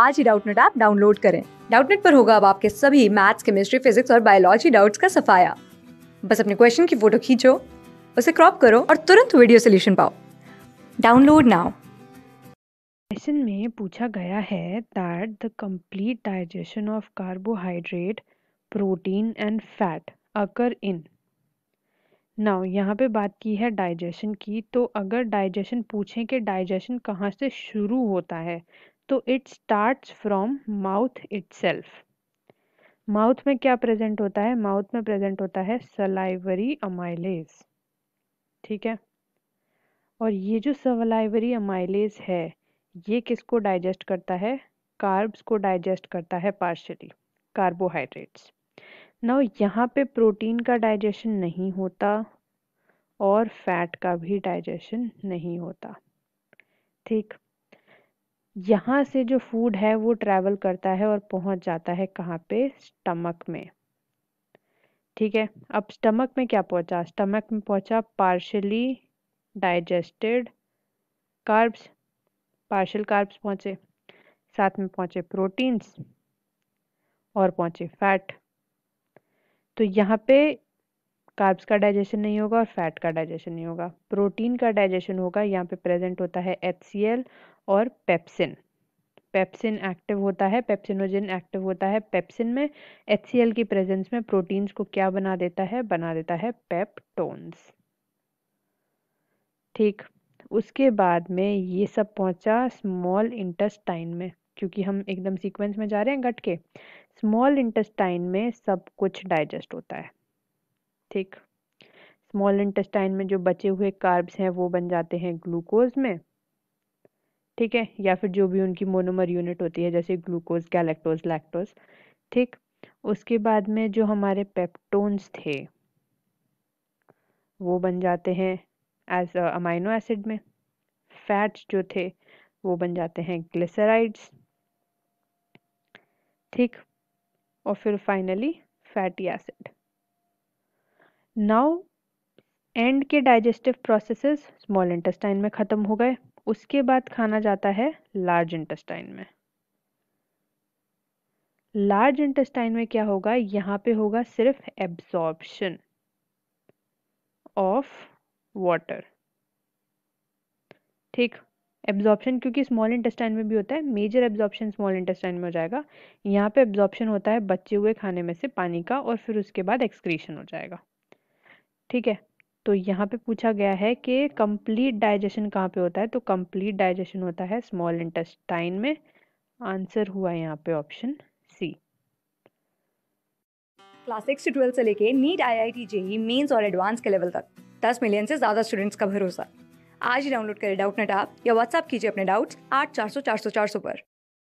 आज ही Doubtnut app download करें डाउटनेट पर होगा अब आपके सभी मैथ्स केमिस्ट्री फिजिक्स और बायोलॉजी डाउट्स का सफाया बस अपने क्वेश्चन की फोटो खींचो उसे क्रॉप करो और तुरंत वीडियो सोल्यूशन पाओ डाउनलोड नाउ क्वेश्चन में पूछा गया है that the complete digestion of carbohydrate protein and fat occur in now यहाँ पे बात की है डाइजेशन की तो अगर डाइजेशन पूछें कि डाइजेशन कहाँ से शुरू होता है तो it starts from mouth itself mouth में क्या प्रेजेंट होता है माउथ में प्रेजेंट होता है सलाइवरी अमाइलेज ठीक है और ये जो सलाइवरी अमाइलेज है ये किसको डाइजेस्ट करता है कार्ब्स को डाइजेस्ट करता है पार्शली कार्बोहाइड्रेट्स नाउ यहाँ पे प्रोटीन का डाइजेशन नहीं होता और फैट का भी डाइजेशन नहीं होता ठीक यहाँ से जो फूड है वो ट्रैवल करता है और पहुँच जाता है कहाँ पे स्टमक में ठीक है अब स्टमक में क्या पहुँचा स्टमक में पहुँचा partially digested carbs partial carbs पहुँचे साथ में पहुँचे प्रोटीन्स और पहुँचे फैट तो यहाँ पे कार्ब्स का डाइजेशन नहीं होगा और फैट का डाइजेशन नहीं होगा प्रोटीन का डाइजेशन होगा यहाँ पे प्रेजेंट होता है एच और पेप्सिन पेप्सिन एक्टिव होता है पेप्सिनोजिन एक्टिव होता है पेप्सिन में एच की प्रेजेंस में प्रोटीन्स को क्या बना देता है बना देता है पेप्टोन्स ठीक उसके बाद में ये सब पहुंचा स्मॉल इंटेस्टाइन में क्योंकि हम एकदम सीक्वेंस में जा रहे हैं गट के स्मॉल इंटेस्टाइन में सब कुछ डाइजेस्ट होता है ठीक स्मॉल इंटेस्टाइन में जो बचे हुए कार्ब्स हैं वो बन जाते हैं ग्लूकोज में ठीक है या फिर जो भी उनकी मोनोमर यूनिट होती है जैसे ग्लूकोज गैलेक्टोज लैक्टोज ठीक उसके बाद में जो हमारे पेप्टोन्स थे वो बन जाते हैं एज अमाइनो एसिड में फैट्स जो थे वो बन जाते हैं ग्लिसराइड्स ठीक और फिर finally fatty acid now end के डाइजेस्टिव प्रोसेसेस स्मॉल इंटेस्टाइन में ख़त्म हो गए उसके बाद खाना जाता है लार्ज इंटेस्टाइन में लार्ज इंटेस्टाइन में क्या होगा यहां पे होगा सिर्फ एब्सॉर्प्शन ऑफ वाटर ठीक एब्जॉर्प्शन क्योंकि स्मॉल इंटेस्टाइन में भी होता है मेजर एब्जॉर्प्शन स्मॉल इंटेस्टाइन में हो जाएगा यहाँ पे एब्जॉर्प्शन होता है बचे हुए खाने में से पानी का और फिर उसके बाद एक्सक्रीशन हो जाएगा ठीक है तो यहाँ पे पूछा गया है कि कंप्लीट डाइजेशन कहाँ पे होता है तो कंप्लीट डाइजेशन होता है स्मॉल इंटेस्टाइन में आंसर हुआ यहाँ पे ऑप्शन सी क्लास सिक्स से ट्वेल्थ से लेके NEET I I T JEE mains और एडवांस के लेवल तक दस मिलियन से ज़्यादा स्टूडेंट्स का भरोसा आज ही डाउनलोड करें डाउट नेट आप या व्हाट्सअप कीजिए अपने डाउट्स आठ चार सौ चार सौ चार सौ पर